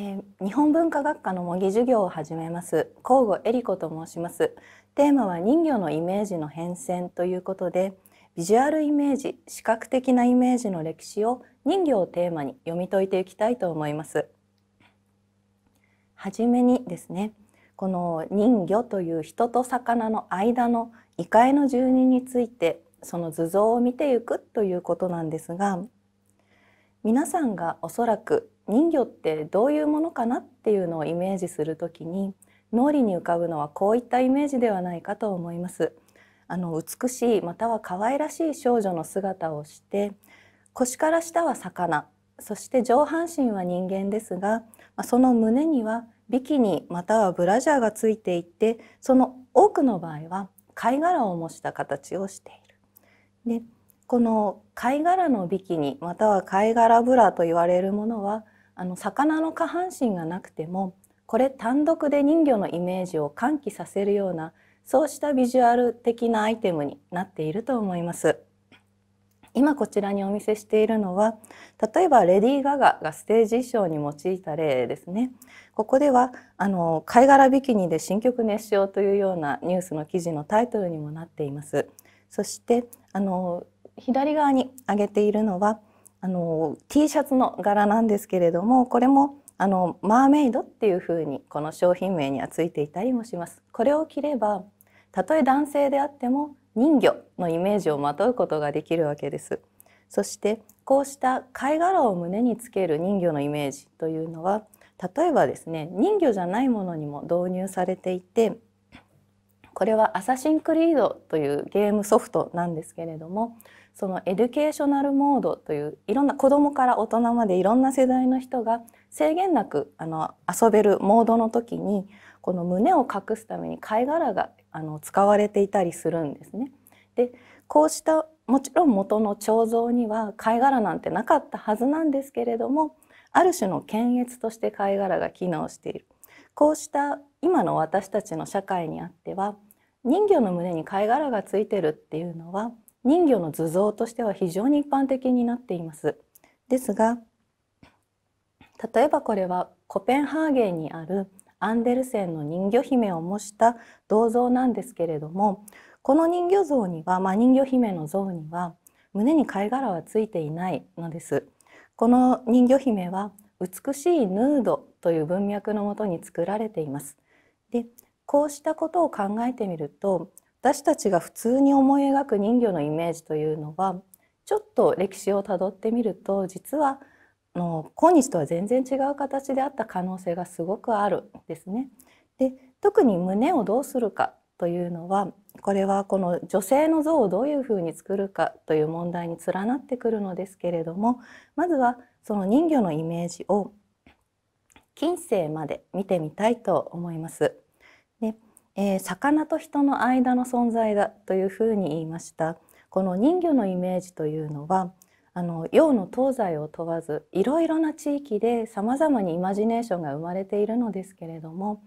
えー、日本文化学科の模擬授業を始めます甲吾恵理子と申しますテーマは人魚のイメージの変遷ということでビジュアルイメージ視覚的なイメージの歴史を人魚をテーマに読み解いていきたいと思いますはじめにですねこの人魚という人と魚の間の異界の住人についてその図像を見ていくということなんですが皆さんがおそらく人魚ってどういうものかなっていうのをイメージするときに脳裏に浮かぶのはこういったイメージではないかと思います。あの美しいまたは可愛らしい少女の姿をして腰から下は魚そして上半身は人間ですがその胸にはビキニまたはブラジャーがついていてその多くの場合は貝殻を模した形をしている。でこの貝殻のビキニまたは貝殻ブラと言われるものはあの魚の下半身がなくてもこれ単独で人魚のイメージを喚起させるようなそうしたビジュアル的なアイテムになっていると思います。今こちらにお見せしているのは例えばレディー・ガガがステージ衣装に用いた例ですねここではあの貝殻ビキニで新曲熱唱というようなニュースの記事のタイトルにもなっていますそしてあの左側に上げているのはあの T シャツの柄なんですけれどもこれもあのマーメイドっていう風にこの商品名にはついていたりもします。これを着ればたとえ男性であっても人魚のイメージをまとうことができるわけです。そしてこうした貝殻を胸につける人魚のイメージというのは例えばですね人魚じゃないものにも導入されていてこれは「アサシン・クリード」というゲームソフトなんですけれどもそのエデュケーショナルモードといういろんな子供から大人までいろんな世代の人が制限なくあの遊べるモードの時にこの胸を隠すために貝殻があの使われていたりするんですね。でこうしたもちろん元の彫像には貝殻なんてなかったはずなんですけれどもある種の検閲として貝殻が機能しているこうした今の私たちの社会にあっては人魚の胸に貝殻がついてるっていうのは人魚の図像としては非常に一般的になっています。ですが例えばこれはコペンハーゲンにあるアンデルセンの人魚姫を模した銅像なんですけれどもこの人魚像には、まあ、人魚姫の像には胸に貝殻はついていないのです。この人魚姫は美しいヌードという文脈のもとに作られています。でこうしたことを考えてみると私たちが普通に思い描く人魚のイメージというのはちょっと歴史をたどってみると実はの今日とは全然違う形であった可能性がすごくあるんですね。で特に胸をどうするかというのはこれはこの女性の像をどういうふうに作るかという問題に連なってくるのですけれどもまずはその人魚のイメージを近世まで見てみたいと思います。でえー、魚と人の間の存在だというふうに言いましたこの人魚のイメージというのはあの洋の東西を問わずいろいろな地域でさまざまにイマジネーションが生まれているのですけれども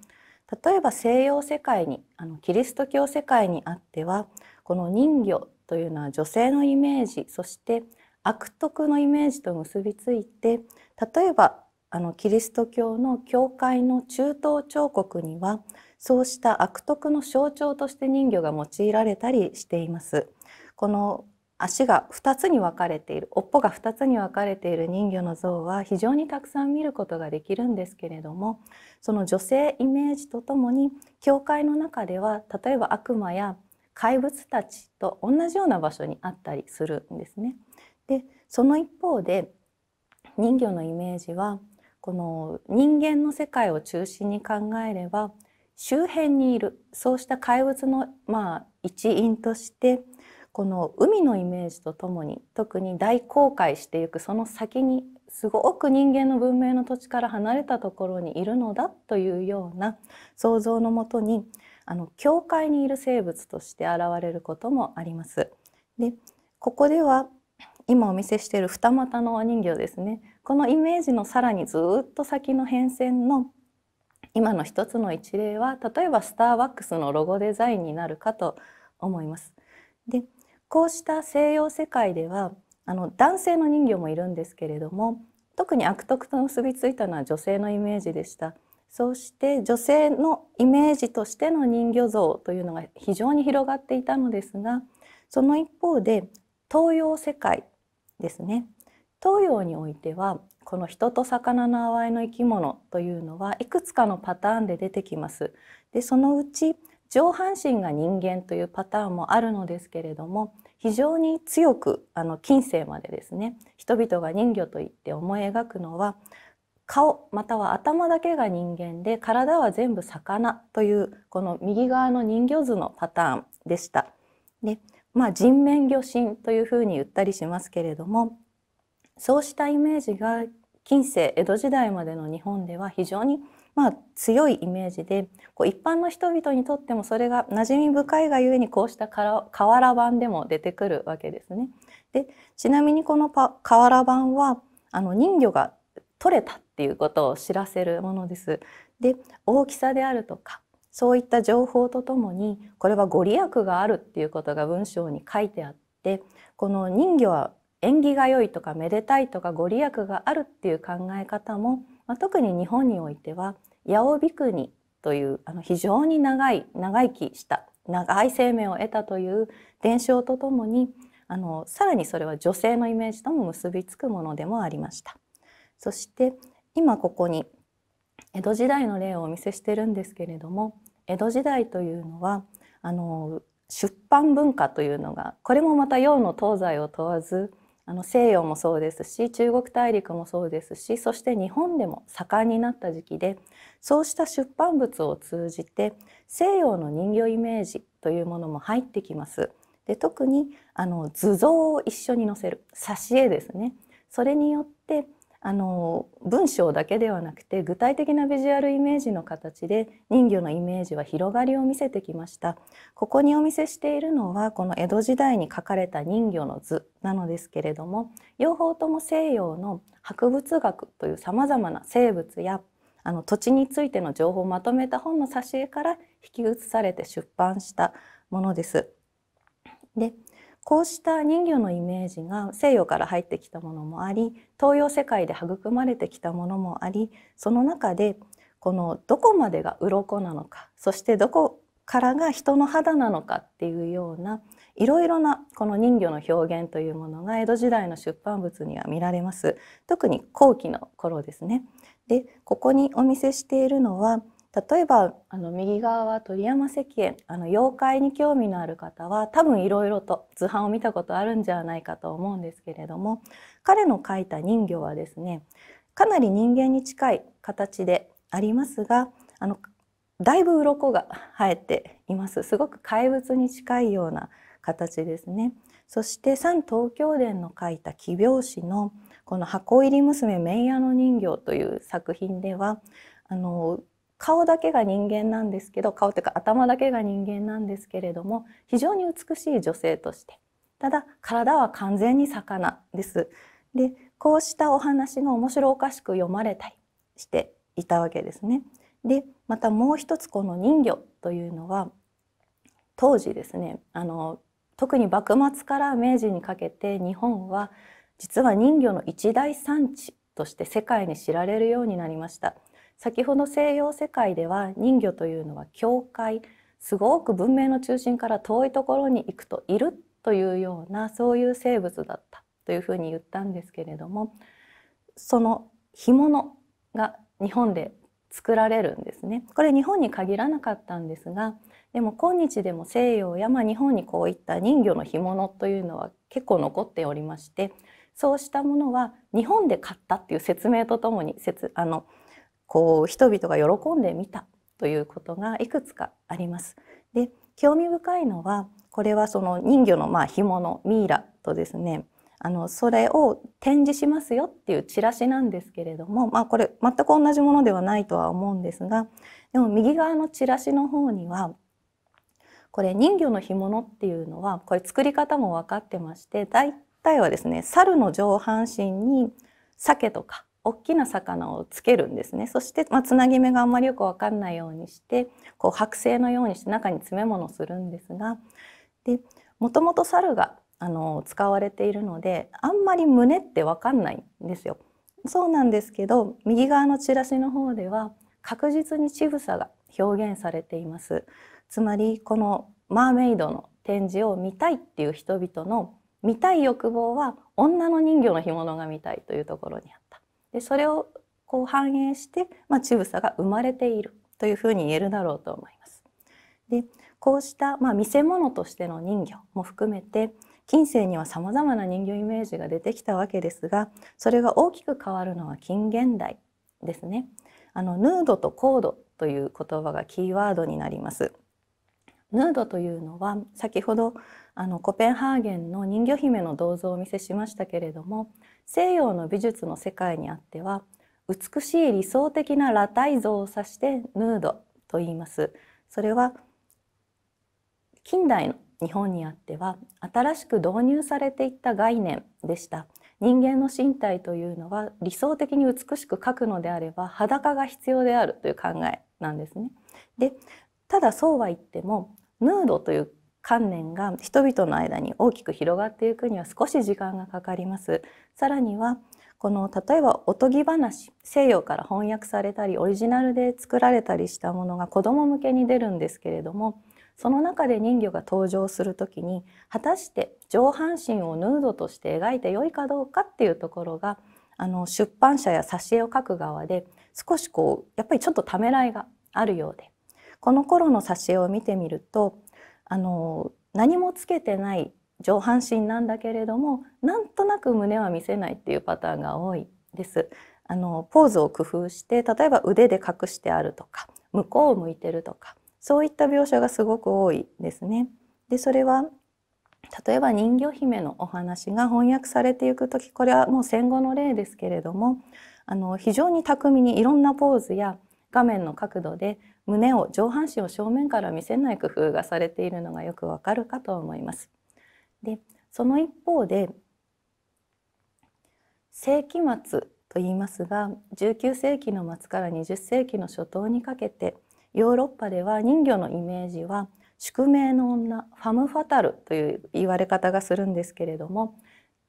例えば西洋世界にあのキリスト教世界にあってはこの人魚というのは女性のイメージそして悪徳のイメージと結びついて例えばあのキリスト教の教会の中東彫刻にはそうした悪徳の象徴として人魚が用いられたりしています。この足が2つに分かれている尾っぽが2つに分かれている人魚の像は非常にたくさん見ることができるんですけれどもその女性イメージとともに教会の中では例えば悪魔や怪物たちと同じような場所にあったりするんですね。でその一方で人魚のイメージはこの人間の世界を中心に考えれば周辺にいるそうした怪物の、まあ、一員としてこの海のイメージとともに特に大航海していくその先にすごく人間の文明の土地から離れたところにいるのだというような想像のもとにあの教会にいる生物として現れることもあります。でここでは今お見せしている二股のお人形ですねこのイメージのさらにずっと先の変遷の今の一つの一例は例えばスターバックスのロゴデザインになるかと思います。でこうした西洋世界ではあの男性の人魚もいるんですけれども特に悪徳と結びついたのは女性のイメージでした。そうして女性のイメージとしての人魚像というのが非常に広がっていたのですがその一方で東洋世界ですね東洋においてはこの人と魚の淡いの生き物というのはいくつかのパターンで出てきます。でそのうち上半身が人間というパターンもあるのですけれども非常に強くあの近世までですね人々が人魚と言って思い描くのは顔または頭だけが人間で体は全部魚というこの右側の人魚図のパターンでした。でまあ人面魚神というふうに言ったりしますけれどもそうしたイメージが近世江戸時代までの日本では非常にまあ強いイメージでこう一般の人々にとってもそれが馴染み深いがゆえにこうした瓦版でも出てくるわけですね。でちなみにこの瓦版はあの人魚が取れたっていうことを知らせるものです。で大きさであるとかそういった情報とともにこれはご利益があるっていうことが文章に書いてあってこの人魚は縁起が良いとかめでたいとかご利益があるっていう考え方も、まあ、特に日本においては八尾比丘というあの非常に長い長生きした長い生命を得たという伝承とともにあのさらにそれは女性のイメージとも結びつくものでもありました。そして今ここに江戸時代の例をお見せしてるんですけれども江戸時代というのはあの出版文化というのがこれもまた洋の東西を問わずあの西洋もそうですし中国大陸もそうですしそして日本でも盛んになった時期でそうした出版物を通じて西洋の人形イメージというものも入ってきます。で特にあの図像を一緒に載せる挿絵ですねそれによってあの文章だけではなくて具体的なビジュアルイメージの形で人魚のイメージは広がりを見せてきましたここにお見せしているのはこの江戸時代に書かれた人魚の図なのですけれども両方とも西洋の博物学というさまざまな生物やあの土地についての情報をまとめた本の挿絵から引き写されて出版したものです。でこうした人魚のイメージが西洋から入ってきたものもあり東洋世界で育まれてきたものもありその中でこのどこまでが鱗なのかそしてどこからが人の肌なのかっていうようないろいろなこの人魚の表現というものが江戸時代の出版物には見られます特に後期の頃ですね。でここにお見せしているのは例えばあの右側は鳥山石燕あの妖怪に興味のある方は多分いろいろと図版を見たことあるんじゃないかと思うんですけれども彼の描いた人魚はですねかなり人間に近い形でありますがあのだいぶ鱗が生えていますすごく怪物に近いような形ですねそして三東京伝の描いた奇拍子のこの箱入り娘メ麺屋の人形という作品ではあの顔だけが人間なんですけど顔というか頭だけが人間なんですけれども非常に美しい女性としてただ体は完全に魚です。でこうしたお話が面白おかしく読まれたりしていたわけですね。でまたもう一つこの人魚というのは当時ですねあの特に幕末から明治にかけて日本は実は人魚の一大産地として世界に知られるようになりました。先ほど西洋世界では人魚というのは教会すごく文明の中心から遠いところに行くといるというようなそういう生物だったというふうに言ったんですけれどもその干物が日本で作られるんですねこれ日本に限らなかったんですがでも今日でも西洋や、まあ、日本にこういった人魚の干物というのは結構残っておりましてそうしたものは日本で買ったっていう説明とともに説あのこう人々が喜んでみたということがいくつかあります。で興味深いのはこれはその人魚のまあ干物ミイラとですねあのそれを展示しますよっていうチラシなんですけれども、まあ、これ全く同じものではないとは思うんですがでも右側のチラシの方にはこれ人魚の干物っていうのはこれ作り方も分かってまして大体はですね猿の上半身に鮭とか大きな魚をつけるんですねそして、まあ、つなぎ目があんまりよく分かんないようにしてこう剥製のようにして中に詰め物をするんですがでもともと猿があの使われているのであんまり胸って分かんないんですよ。そうなんですけど右側のチラシの方では確実に乳房が表現されています。つまりこのマーメイドの展示を見たいっていう人々の見たい欲望は女の人魚の干物が見たいというところにあでそれをこう反映して、まあ、ちぶさが生まれているというふうに言えるだろうと思います。でこうした、まあ、見せ物としての人魚も含めて近世にはさまざまな人魚イメージが出てきたわけですがそれが大きく変わるのは近現代ですね。あのヌードとコードという言葉がキーワードになります。ヌードというのは先ほどあのコペンハーゲンの人魚姫の銅像をお見せしましたけれども西洋の美術の世界にあっては美しい理想的な裸体像を指してヌードと言いますそれは近代の日本にあっては新しく導入されていった概念でした人間の身体というのは理想的に美しく描くのであれば裸が必要であるという考えなんですねでただそうは言ってもヌードという観念が人々の間に大きく広がっていくには少し時間がかかります。さらにはこの例えばおとぎ話西洋から翻訳されたりオリジナルで作られたりしたものが子ども向けに出るんですけれどもその中で人魚が登場する時に果たして上半身をヌードとして描いてよいかどうかっていうところがあの出版社や挿絵を描く側で少しこうやっぱりちょっとためらいがあるようでこの頃の挿絵を見てみるとあの何もつけてない上半身なんだけれどもなんとなく胸は見せないっていうパターンが多いです。あのポーズを工夫して例えば腕で隠してあるとか向こうを向いてるとかそういった描写がすごく多いですね。でそれは例えば人魚姫のお話が翻訳されていく時これはもう戦後の例ですけれどもあの非常に巧みにいろんなポーズや画面の角度で胸を上半身を正面から見せない工夫がされているのがよくわかるかと思います。でその一方で世紀末と言いますが19世紀の末から20世紀の初頭にかけてヨーロッパでは人魚のイメージは宿命の女ファム・ファタルという言われ方がするんですけれども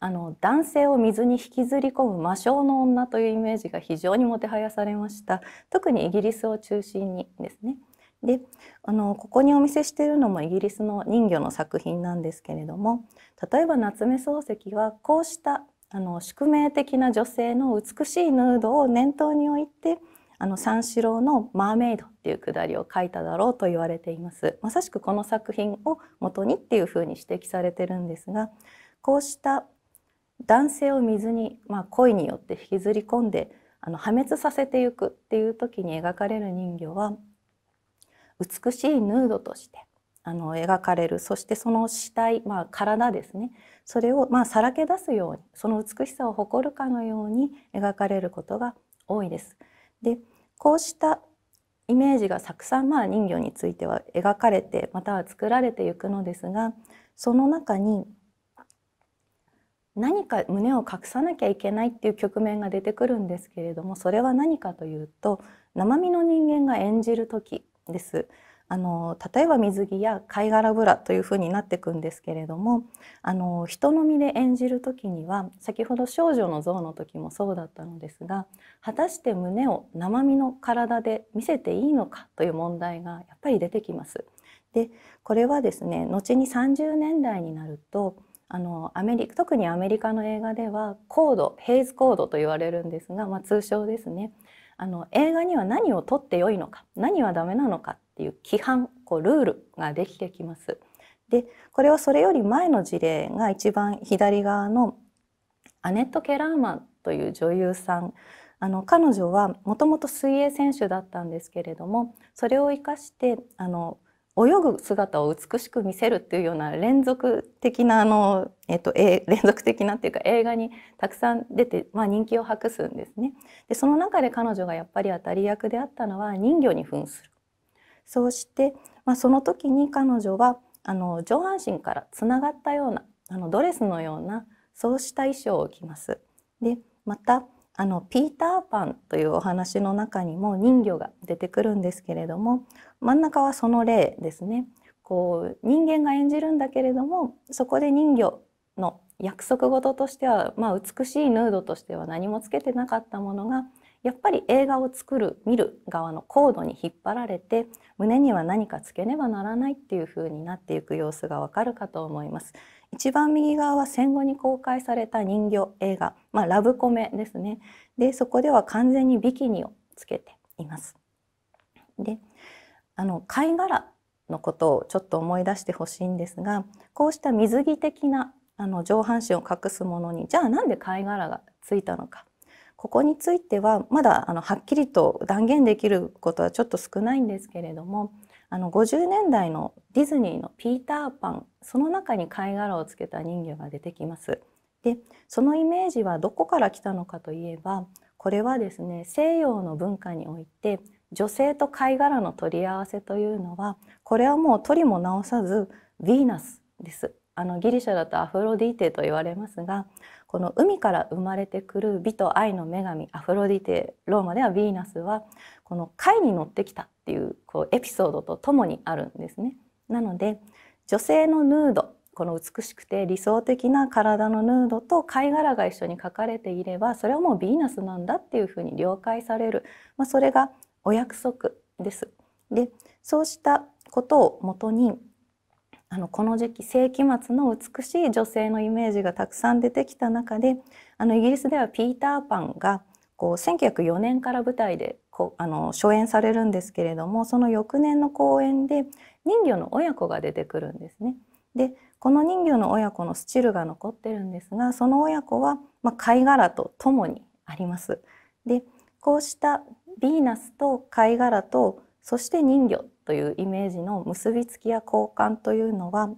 あの男性を水に引きずり込む魔性の女というイメージが非常にもてはやされました特にイギリスを中心にですねであのここにお見せしているのもイギリスの人魚の作品なんですけれども例えば夏目漱石はこうしたあの宿命的な女性の美しいヌードを念頭に置いてあの三四郎の「マーメイド」っていうくだりを書いただろうと言われていますまさしくこの作品を元にっていうふうに指摘されてるんですがこうした男性を水に、まあ、恋によって引きずり込んであの破滅させていくっていう時に描かれる人魚は美しいヌードとしてあの描かれるそしてその死体、まあ、体ですねそれを、まあ、さらけ出すようにその美しさを誇るかのように描かれることが多いです。でこうしたイメージがたくさんまあ人魚については描かれてまたは作られていくのですがその中に何か胸を隠さなきゃいけないっていう局面が出てくるんですけれどもそれは何かというと生身の人間が演じる時ですあの例えば水着や貝殻ブラというふうになっていくんですけれどもあの人の身で演じる時には先ほど少女の像の時もそうだったのですが果たして胸を生身の体で見せていいのかという問題がやっぱり出てきます。でこれはですね後に30年代になるとあのアメリカ特にアメリカの映画ではコードヘイズコードと言われるんですが、まあ、通称ですねあの映画には何を撮ってよいのか何はダメなのかっていう規範こうルールができてきます。でこれはそれより前の事例が一番左側のアネット・ケラーマンという女優さんあの彼女はもともと水泳選手だったんですけれどもそれを生かしてあの泳ぐ姿を美しく見せるっていうような連続的なあの、えっと、え 連続的なっていうか映画にたくさん出て、まあ、人気を博すんですねでその中で彼女がやっぱり当たり役であったのは人魚に扮するそうして、まあ、その時に彼女はあの上半身からつながったようなあのドレスのようなそうした衣装を着ますでまたあのピーターパンというお話の中にも人魚が出てくるんですけれども真ん中はその例ですねこう人間が演じるんだけれどもそこで人魚の約束事としては、まあ、美しいヌードとしては何もつけてなかったものがやっぱり映画を作る見る側のコードに引っ張られて胸には何かつけねばならないっていう風になっていく様子がわかるかと思います。一番右側は戦後に公開された人形映画、まあ、ラブコメですねでそこでは完全にビキニをつけています。であの貝殻のことをちょっと思い出してほしいんですがこうした水着的なあの上半身を隠すものにじゃあなんで貝殻がついたのかここについてはまだあのはっきりと断言できることはちょっと少ないんですけれどもあの50年代のディズニーの「ピーター・パン」その中に貝殻をつけた人魚が出てきます。でそのイメージはどこから来たのかといえばこれはですね西洋の文化において女性と貝殻の取り合わせというのはこれはもう取りも直さずヴィーナスですあのギリシャだとアフロディーテと言われますがこの海から生まれてくる美と愛の女神アフロディテローマではヴィーナスはこの貝に乗ってきたっていうこうエピソードとともにあるんですね。なので女性のヌードこの美しくて理想的な体のヌードと貝殻が一緒に描かれていればそれはもうヴィーナスなんだっていうふうに了解される、まあ、それがお約束です。でそうしたことをもとにあのこの時期世紀末の美しい女性のイメージがたくさん出てきた中であのイギリスではピーター・パンがこう1904年から舞台でこあの初演されるんですけれどもその翌年の公演で人魚の親子が出てくるんですね。でこの人魚の親子のスチルが残ってるんですがその親子は、まあ、貝殻とともにあります。でこうしたヴィーナスと貝殻とそして人魚というイメージの結びつきや交換というのは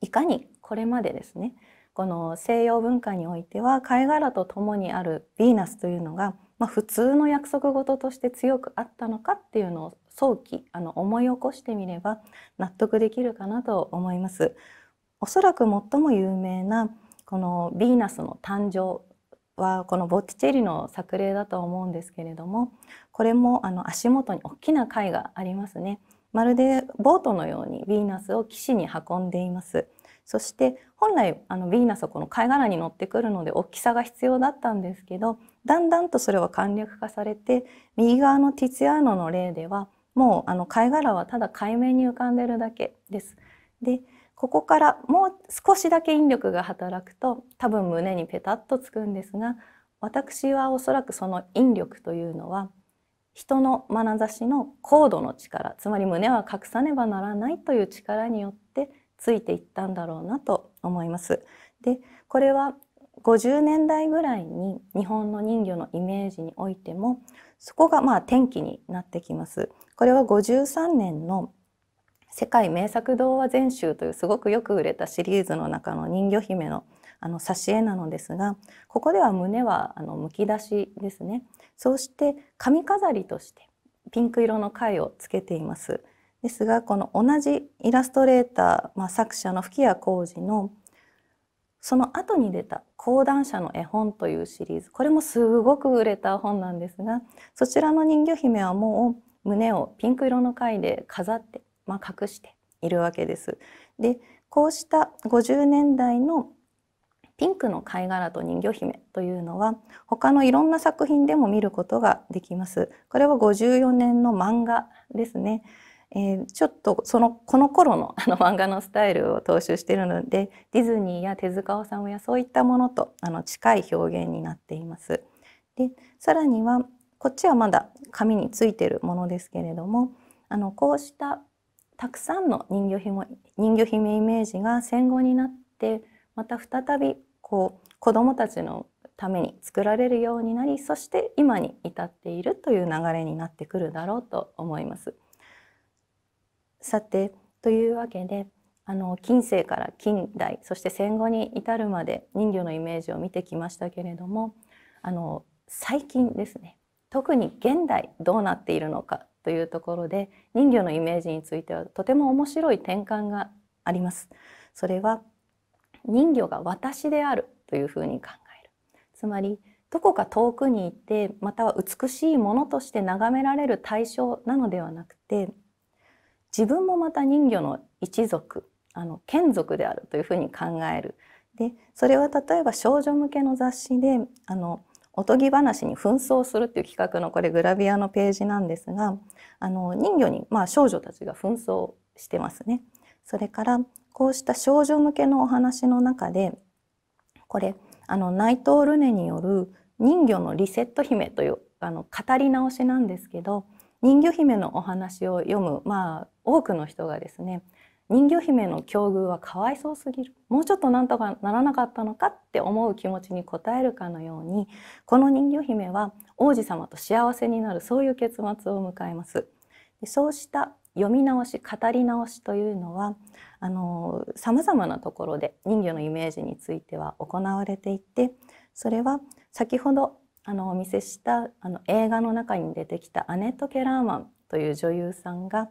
いかにこれまでですねこの西洋文化においては貝殻と共にあるヴィーナスというのが、まあ、普通の約束事として強くあったのかっていうのを早期あの思い起こしてみれば納得できるかなと思います。おそらく最も有名なこのヴィーナスの誕生はこのボッティチェリの作例だと思うんですけれどもこれもあの足元に大きな貝がありますねまるでボートのようにヴィーナスを岸に運んでいますそして本来あのヴィーナスはこの貝殻に乗ってくるので大きさが必要だったんですけどだんだんとそれは簡略化されて右側のティツィアーノの例ではもうあの貝殻はただ海面に浮かんでるだけです。でここからもう少しだけ引力が働くと多分胸にペタッとつくんですが私はおそらくその引力というのは人の眼差しの高度の力つまり胸は隠さねばならないという力によってついていったんだろうなと思います。でこれは50年代ぐらいに日本の人魚のイメージにおいてもそこがまあ転機になってきます。これは53年の世界名作童話全集というすごくよく売れたシリーズの中の人魚姫のあの挿絵なのですがここでは胸はあのむき出しですねそうして髪飾りとしてピンク色の貝をつけていますですがこの同じイラストレーター、まあ、作者の吹谷浩二のその後に出た「講談社の絵本」というシリーズこれもすごく売れた本なんですがそちらの人魚姫はもう胸をピンク色の貝で飾ってまあ、隠しているわけです。でこうした50年代のピンクの貝殻と人魚姫というのは他のいろんな作品でも見ることができます。これは54年の漫画ですね。えー、ちょっとそのこの頃の あの漫画のスタイルを踏襲しているのでディズニーや手塚治虫やそういったものとあの近い表現になっています。でさらにはこっちはまだ紙についてるものですけれどもあのこうしたたくさんの人魚姫人魚姫イメージが戦後になってまた再びこう子どもたちのために作られるようになりそして今に至っているという流れになってくるだろうと思います。さてというわけであの近世から近代そして戦後に至るまで人魚のイメージを見てきましたけれどもあの最近ですね特に現代どうなっているのかというところで人魚のイメージについてはとても面白い転換があります。それは人魚が私であるというふうに考える。つまりどこか遠くに行ってまたは美しいものとして眺められる対象なのではなくて自分もまた人魚の一族あの眷属であるというふうに考える。でそれは例えば少女向けの雑誌であのおとぎ話に紛争するっていう企画のこれグラビアのページなんですがあの人魚にまあ少女たちが紛争してますね。それからこうした少女向けのお話の中でこれあの内藤ルネによる「人魚のリセット姫」というあの語り直しなんですけど人魚姫のお話を読む、まあ、多くの人がですね人魚姫の境遇はかわいそうすぎるもうちょっとなんとかならなかったのかって思う気持ちに応えるかのようにこの人魚姫は王子様と幸せになるそういう結末を迎えますそうした読み直し語り直しというのはさまざまなところで人魚のイメージについては行われていてそれは先ほどあのお見せしたあの映画の中に出てきたアネット・ケラーマンという女優さんが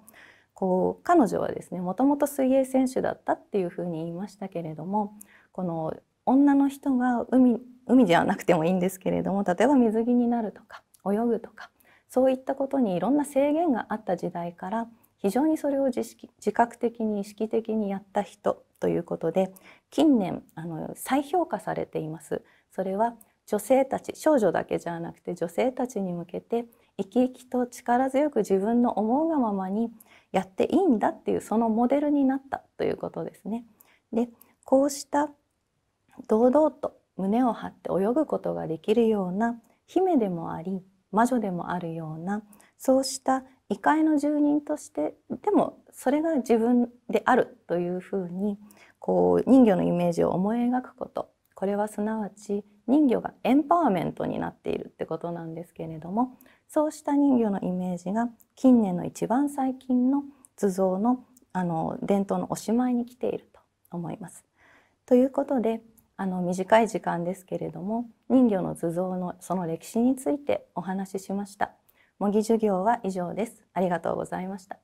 こう彼女はですねもともと水泳選手だったっていうふうに言いましたけれどもこの女の人が海海じゃなくてもいいんですけれども例えば水着になるとか泳ぐとかそういったことにいろんな制限があった時代から非常にそれを自自覚的に意識的にやった人ということで近年あの再評価されています。それは女性たち少女だけじゃなくて女性たちに向けて生き生きと力強く自分の思うがままにやっていいんだっていうそのモデルになったということですね。でこうした堂々と胸を張って泳ぐことができるような姫でもあり魔女でもあるようなそうした異界の住人としてでもそれが自分であるというふうにこう人魚のイメージを思い描くことこれはすなわち人魚がエンパワーメントになっているってことなんですけれどもそうした人魚のイメージが近年の一番最近の図像のあの伝統のおしまいに来ていると思います。ということであの短い時間ですけれども人魚の図像のその歴史についてお話ししました。模擬授業は以上です。ありがとうございました。